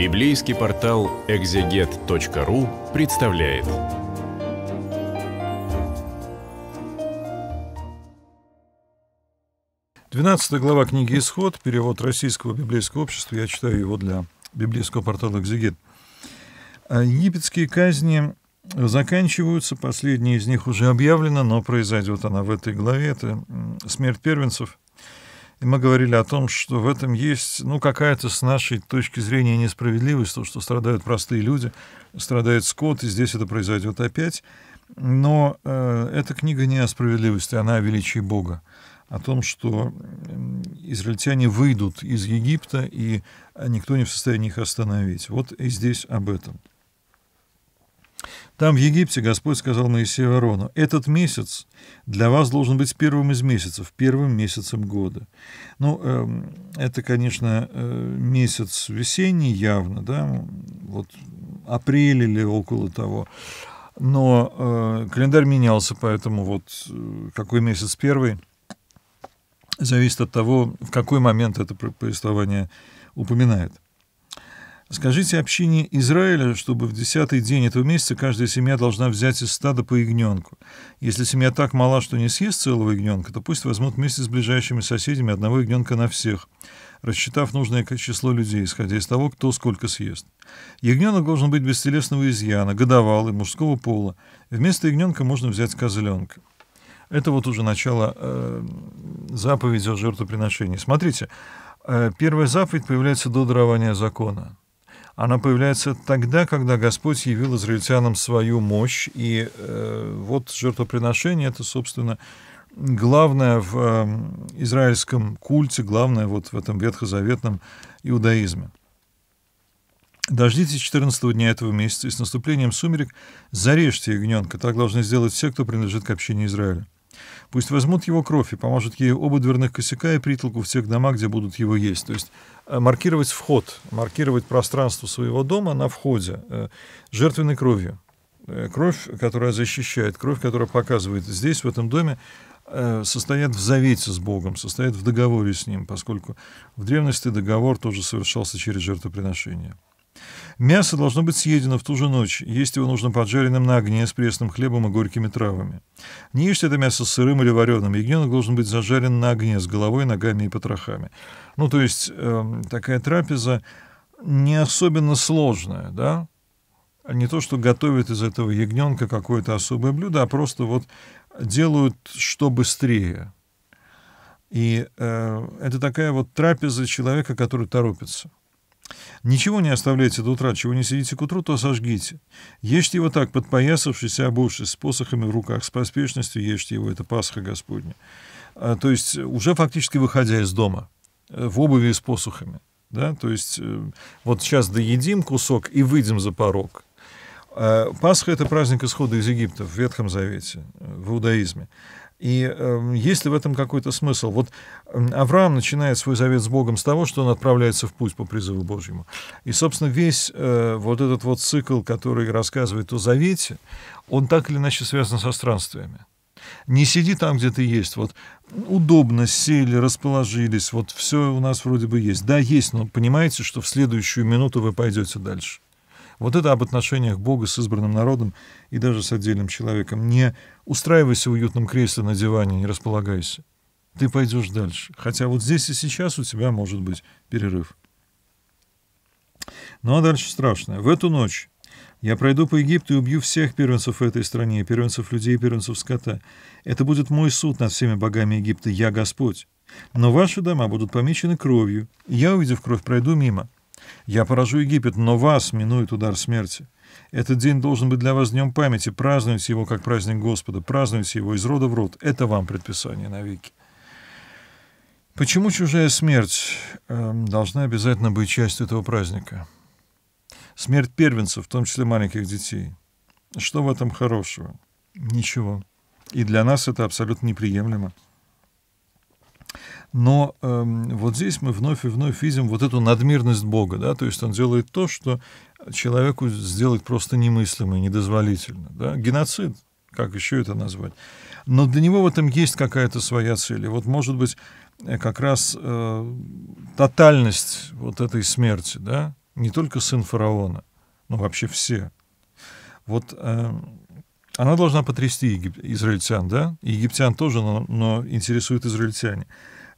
Библейский портал экзегет.ру представляет. Двенадцатая глава книги «Исход», перевод Российского библейского общества, я читаю его для библейского портала «Экзегет». А, Египетские казни заканчиваются, последняя из них уже объявлена, но произойдет она в этой главе, это смерть первенцев – и мы говорили о том, что в этом есть, ну, какая-то с нашей точки зрения несправедливость, то, что страдают простые люди, страдает скот, и здесь это произойдет опять. Но э, эта книга не о справедливости, она о величии Бога о том, что израильтяне выйдут из Египта, и а, никто не в состоянии их остановить. Вот и здесь об этом. Там, в Египте, Господь сказал Моисею Арону, «Этот месяц для вас должен быть первым из месяцев, первым месяцем года». Ну, э, это, конечно, э, месяц весенний явно, да, вот апрель или около того. Но э, календарь менялся, поэтому вот э, какой месяц первый зависит от того, в какой момент это повествование упоминает. Скажите общине Израиля, чтобы в десятый день этого месяца каждая семья должна взять из стада по ягненку. Если семья так мала, что не съест целого ягненка, то пусть возьмут вместе с ближайшими соседями одного ягненка на всех, рассчитав нужное число людей, исходя из того, кто сколько съест. Ягненок должен быть бестелесного изъяна, годовалый, мужского пола. Вместо ягненка можно взять козленка. Это вот уже начало э, заповеди о жертвоприношении. Смотрите, э, первая заповедь появляется до дарования закона она появляется тогда, когда Господь явил израильтянам свою мощь. И э, вот жертвоприношение — это, собственно, главное в э, израильском культе, главное вот в этом ветхозаветном иудаизме. «Дождитесь 14 дня этого месяца, и с наступлением сумерек зарежьте ягненка. Так должны сделать все, кто принадлежит к общине Израиля». Пусть возьмут его кровь и помажут ей оба дверных косяка и притолку в тех домах, где будут его есть. То есть э, маркировать вход, маркировать пространство своего дома на входе э, жертвенной кровью. Э, кровь, которая защищает, кровь, которая показывает здесь, в этом доме, состоят в завете с Богом, состоят в договоре с Ним, поскольку в древности договор тоже совершался через жертвоприношение. Мясо должно быть съедено в ту же ночь, есть его нужно поджаренным на огне с пресным хлебом и горькими травами. Не ешьте это мясо сырым или вареным, ягненок должен быть зажарен на огне с головой, ногами и потрохами. Ну, то есть э, такая трапеза не особенно сложная, да? Не то, что готовят из этого ягненка какое-то особое блюдо, а просто вот делают что быстрее. И э, это такая вот трапеза человека, который торопится. Ничего не оставляйте до утра, чего не сидите к утру, то сожгите. Ешьте его так, подпоясавшись обувшись, с посохами в руках, с поспешностью ешьте его, это Пасха Господня. А, то есть э, уже фактически выходя из дома, э, в обуви и с посохами. Да? То есть э, вот сейчас доедим кусок и выйдем за порог. А, Пасха — это праздник исхода из Египта в Ветхом Завете, в иудаизме. И э, есть ли в этом какой-то смысл? Вот эм, Авраам начинает свой завет с Богом с того, что он отправляется в путь по призыву Божьему. И, собственно, весь э, вот этот вот цикл, который рассказывает о завете, он так или иначе связан со странствиями. Не сиди там, где ты есть. Вот удобно сели, расположились, вот все у нас вроде бы есть. Да, есть, но понимаете, что в следующую минуту вы пойдете дальше. Вот это об отношениях Бога с избранным народом и даже с отдельным человеком. Не устраивайся в уютном кресле на диване, не располагайся. Ты пойдешь дальше. Хотя вот здесь и сейчас у тебя может быть перерыв. Ну а дальше страшное. В эту ночь я пройду по Египту и убью всех первенцев в этой стране, первенцев людей, первенцев скота. Это будет мой суд над всеми богами Египта. Я Господь. Но ваши дома будут помечены кровью. И я, увидев кровь, пройду мимо. Я поражу Египет, но вас минует удар смерти. Этот день должен быть для вас днем памяти. Празднуйте его, как праздник Господа. Празднуйте его из рода в род. Это вам предписание навеки. Почему чужая смерть эм, должна обязательно быть частью этого праздника? Смерть первенцев, в том числе маленьких детей. Что в этом хорошего? Ничего. И для нас это абсолютно неприемлемо. Но э, вот здесь мы вновь и вновь видим вот эту надмирность Бога, да, то есть он делает то, что человеку сделать просто немыслимо и недозволительно, да, геноцид, как еще это назвать. Но для него в этом есть какая-то своя цель. И вот, может быть, э, как раз э, тотальность вот этой смерти, да, не только сын фараона, но вообще все. Вот э, она должна потрясти егип- израильтян, да? египтян тоже, но, но интересуют израильтяне.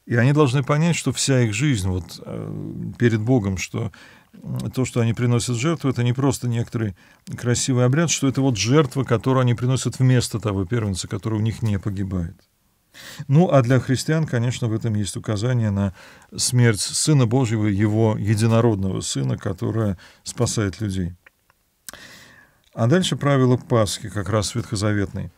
И они должны понять, что вся их жизнь вот, э, перед Богом, что то, что они приносят жертву, это не просто некоторый красивый обряд, что это вот жертва, которую они приносят вместо того первенца, который у них не погибает. Ну, а для христиан, конечно, в этом есть указание на смерть Сына Божьего, Его единородного Сына, которая спасает людей. А дальше правило Пасхи, как раз ветхозаветный.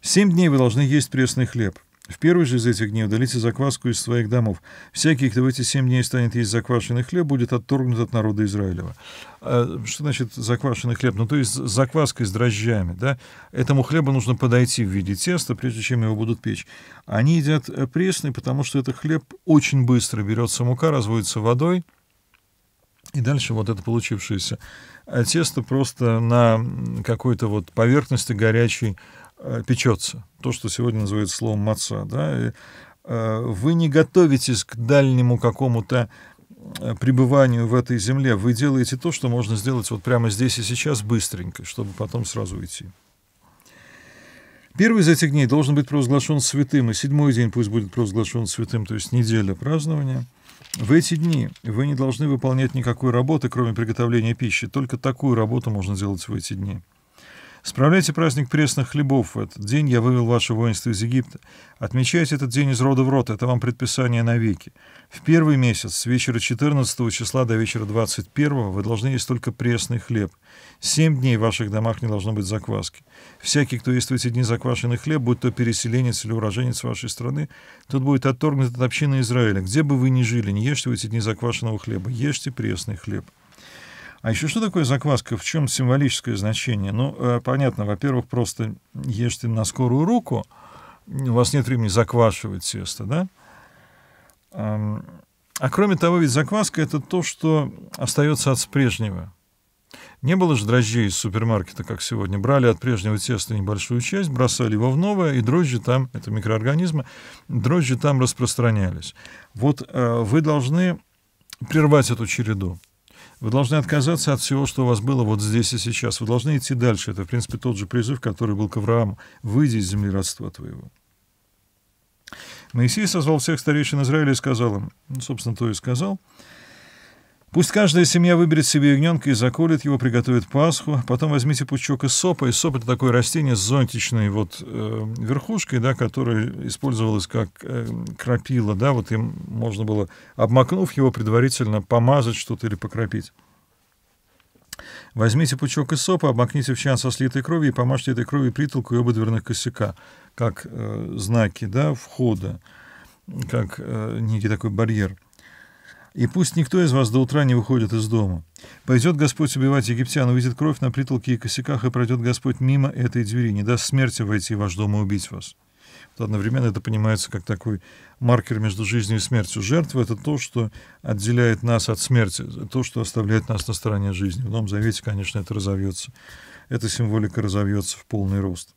«Семь дней вы должны есть пресный хлеб». В первый же из этих дней удалите закваску из своих домов. Всякий, кто в эти семь дней станет есть заквашенный хлеб, будет отторгнут от народа Израилева. А, что значит заквашенный хлеб? Ну, то есть закваской с дрожжами, да? Этому хлебу нужно подойти в виде теста, прежде чем его будут печь. Они едят э, пресный, потому что этот хлеб очень быстро берется мука, разводится водой, и дальше вот это получившееся э, тесто просто на какой-то вот поверхности горячей Э, печется, то, что сегодня называют словом маца, да, и, э, вы не готовитесь к дальнему какому-то э, пребыванию в этой земле, вы делаете то, что можно сделать вот прямо здесь и сейчас быстренько, чтобы потом сразу уйти. Первый из этих дней должен быть провозглашен святым, и седьмой день пусть будет провозглашен святым, то есть неделя празднования. В эти дни вы не должны выполнять никакой работы, кроме приготовления пищи. Только такую работу можно делать в эти дни. Справляйте праздник пресных хлебов. В этот день я вывел ваше воинство из Египта. Отмечайте этот день из рода в род. Это вам предписание навеки. В первый месяц, с вечера 14 числа до вечера 21, вы должны есть только пресный хлеб. Семь дней в ваших домах не должно быть закваски. Всякий, кто ест в эти дни заквашенный хлеб, будь то переселенец или уроженец вашей страны, тот будет отторгнут от общины Израиля. Где бы вы ни жили, не ешьте в эти дни заквашенного хлеба. Ешьте пресный хлеб. А еще что такое закваска? В чем символическое значение? Ну, э, понятно, во-первых, просто ешьте на скорую руку, у вас нет времени заквашивать тесто, да? А кроме того, ведь закваска — это то, что остается от прежнего. Не было же дрожжей из супермаркета, как сегодня. Брали от прежнего теста небольшую часть, бросали его в новое, и дрожжи там, это микроорганизмы, дрожжи там распространялись. Вот э, вы должны прервать эту череду. Вы должны отказаться от всего, что у вас было вот здесь и сейчас. Вы должны идти дальше. Это, в принципе, тот же призыв, который был к Аврааму. «Выйди из земли родства твоего». Моисей созвал всех старейшин Израиля и сказал им, ну, собственно, то и сказал, Пусть каждая семья выберет себе ягненка и заколет его, приготовит Пасху. Потом возьмите пучок из сопа. И соп — это такое растение с зонтичной вот э, верхушкой, да, которое использовалось как э, крапила. Да, вот им можно было, обмакнув его, предварительно помазать что-то или покропить. Возьмите пучок из сопа, обмакните в чан со слитой крови и помажьте этой кровью притолку и оба дверных косяка, как э, знаки да, входа, как э, некий такой барьер — и пусть никто из вас до утра не выходит из дома. Пойдет Господь убивать египтян, увидит кровь на притолке и косяках, и пройдет Господь мимо этой двери, не даст смерти войти в ваш дом и убить вас. Вот одновременно это понимается как такой маркер между жизнью и смертью. Жертва — это то, что отделяет нас от смерти, то, что оставляет нас на стороне жизни. В Новом Завете, конечно, это разовьется. Эта символика разовьется в полный рост.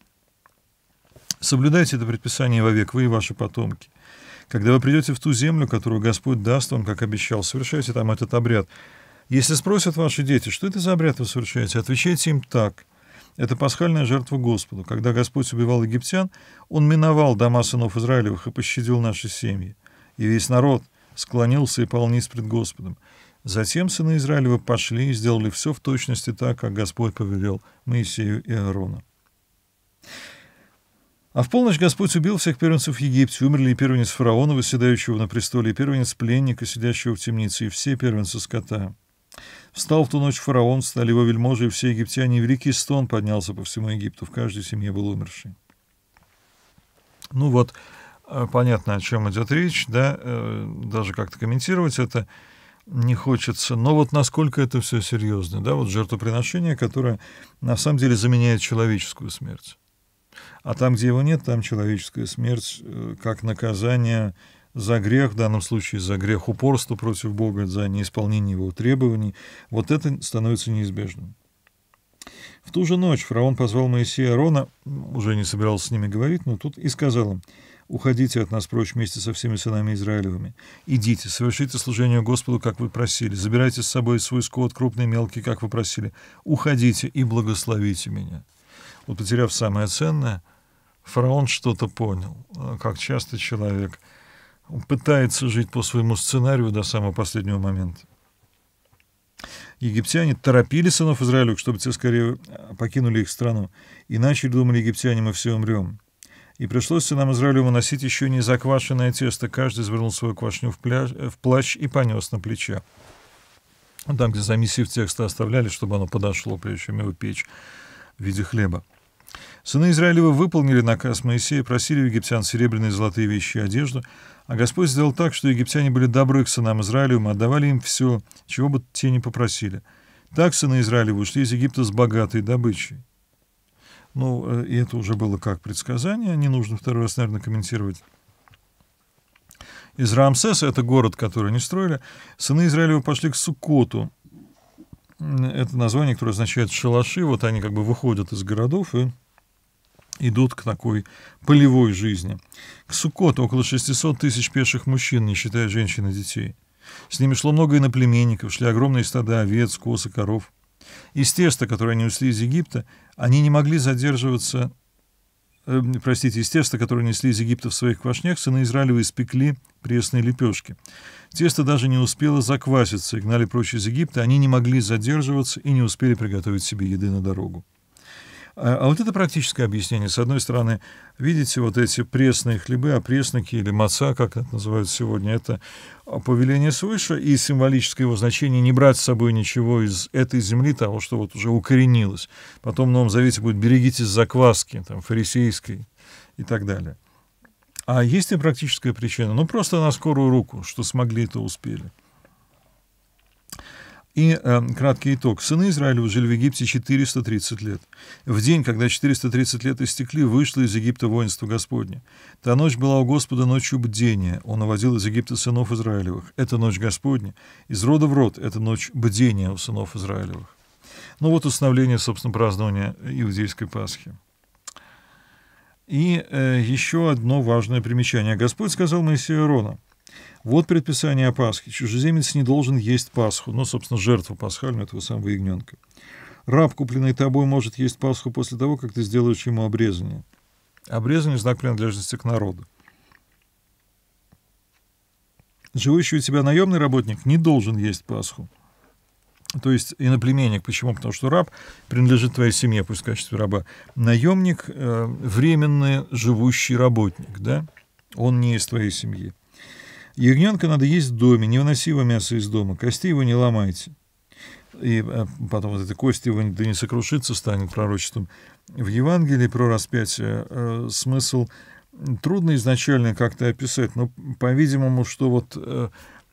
Соблюдайте это предписание вовек, вы и ваши потомки — когда вы придете в ту землю, которую Господь даст вам, как обещал, совершайте там этот обряд. Если спросят ваши дети, что это за обряд вы совершаете, отвечайте им так. Это пасхальная жертва Господу. Когда Господь убивал египтян, Он миновал дома сынов Израилевых и пощадил наши семьи. И весь народ склонился и полнился пред Господом. Затем сыны Израилева пошли и сделали все в точности так, как Господь повелел Моисею и Аарону. А в полночь Господь убил всех первенцев Египте, умерли и первенец фараона, восседающего на престоле, и первенец пленника, сидящего в темнице, и все первенцы скота. Встал в ту ночь фараон, стали его вельможи, и все египтяне, и великий стон поднялся по всему Египту, в каждой семье был умерший. Ну вот, э, понятно, о чем идет речь, да, э, даже как-то комментировать это не хочется. Но вот насколько это все серьезно, да, вот жертвоприношение, которое на самом деле заменяет человеческую смерть. А там, где его нет, там человеческая смерть э, как наказание за грех, в данном случае за грех упорства против Бога, за неисполнение его требований, вот это становится неизбежным. В ту же ночь фараон позвал Моисея и уже не собирался с ними говорить, но тут и сказал им, «Уходите от нас прочь вместе со всеми сынами Израилевыми. Идите, совершите служение Господу, как вы просили. Забирайте с собой свой скот, крупный и мелкий, как вы просили. Уходите и благословите меня». Вот потеряв самое ценное, фараон что-то понял. Э, как часто человек пытается жить по своему сценарию до самого последнего момента. Египтяне торопили сынов Израилю, чтобы те скорее э, покинули их страну. Иначе, думали египтяне, мы все умрем. И пришлось сынам Израилю выносить еще не заквашенное тесто. Каждый завернул свою квашню в, пляж, э, в плащ и понес на плече. Там, где замесив тесто оставляли, чтобы оно подошло, прежде чем его печь в виде хлеба. Сыны Израилевы выполнили наказ Моисея, просили у египтян серебряные и золотые вещи и одежду, а Господь сделал так, что египтяне были добры к сынам Израилевым и отдавали им все, чего бы те ни попросили. Так сыны Израилевы ушли из Египта с богатой добычей. Ну, э, и это уже было как предсказание, не нужно второй раз, наверное, комментировать. Из Рамсеса, это город, который они строили, сыны Израилева пошли к Сукоту. Это название, которое означает «шалаши». Вот они как бы выходят из городов и идут к такой полевой жизни. К Суккоту около 600 тысяч пеших мужчин, не считая женщин и детей. С ними шло много иноплеменников, шли огромные стада овец, коз и коров. Из теста, которое они несли из Египта, они не могли задерживаться э, простите, из теста, которое несли из Египта в своих квашнях, сыны Израилева испекли пресные лепешки. Тесто даже не успело закваситься, и гнали прочь из Египта, они не могли задерживаться и не успели приготовить себе еды на дорогу. А, а, вот это практическое объяснение. С одной стороны, видите, вот эти пресные хлебы, опресники а или маца, как это называют сегодня, это повеление свыше и символическое его значение не брать с собой ничего из этой земли, того, что вот уже укоренилось. Потом в Новом Завете будет «берегитесь закваски», там, фарисейской и так далее. А есть и практическая причина. Ну, просто на скорую руку, что смогли, то успели. И э, краткий итог. Сыны Израилева жили в Египте 430 лет. В день, когда 430 лет истекли, вышло из Египта воинство Господне. Та ночь была у Господа ночью бдения. Он уводил из Египта сынов Израилевых. Это ночь Господня. Из рода в род — это ночь бдения у сынов Израилевых. Ну вот установление, собственно, празднования Иудейской Пасхи. И э, еще одно важное примечание. Господь сказал Моисею Ирону, вот предписание о Пасхе. Чужеземец не должен есть Пасху, но, ну, собственно, жертву пасхальную этого самого ягненка. Раб, купленный тобой, может есть Пасху после того, как ты сделаешь ему обрезание. Обрезание — знак принадлежности к народу. Живущий у тебя наемный работник не должен есть Пасху. То есть иноплеменник. Почему? Потому что раб принадлежит твоей семье, пусть в качестве раба. Наемник э, — временно живущий работник, да? Он не из твоей семьи. Ягненка надо есть в доме, не его мясо из дома, кости его не ломайте. И э, потом вот эта кость его да не сокрушится станет пророчеством. В Евангелии про распятие э, смысл трудно изначально как-то описать, но, по-видимому, что вот э,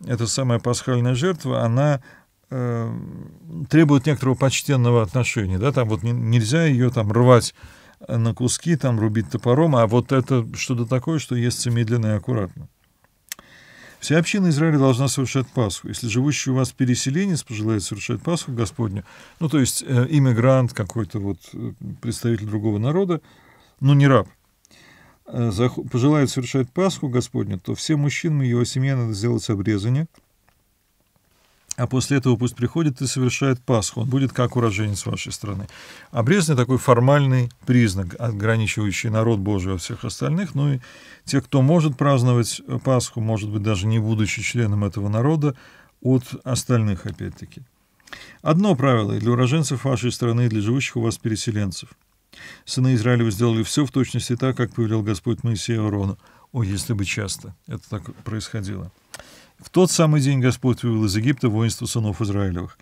эта самая пасхальная жертва, она э, требует некоторого почтенного отношения, да, там вот не, нельзя ее там рвать на куски, там рубить топором, а вот это что-то такое, что естся медленно и аккуратно. Вся община Израиля должна совершать Пасху. Если живущий у вас переселенец пожелает совершать Пасху Господню, ну, то есть э, иммигрант, какой-то вот э, представитель другого народа, но ну, не раб, э, пожелает совершать Пасху Господню, то все мужчинам и его семье надо сделать обрезание – а после этого пусть приходит и совершает Пасху, он будет как уроженец вашей страны. Обрезание такой формальный признак, ограничивающий народ Божий от всех остальных, ну и те, кто может праздновать э, Пасху, может быть, даже не будучи членом этого народа, от остальных, опять-таки. Одно правило для уроженцев вашей страны, и для живущих у вас переселенцев. Сыны Израилева сделали все в точности так, как повелел Господь Моисея Арону. О, если бы часто это так происходило. В тот самый день Господь вывел из Египта воинство сынов Израилевых.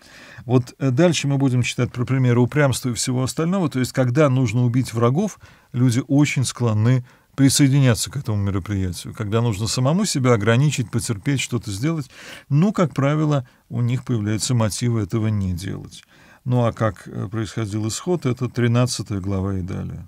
Вот э, дальше мы будем читать про примеры упрямства и всего остального. То есть, когда нужно убить врагов, люди очень склонны присоединяться к этому мероприятию, когда нужно самому себя ограничить, потерпеть, что-то сделать, ну, как правило, у них появляются мотивы этого не делать. Ну а как э, происходил исход, это 13 глава и далее.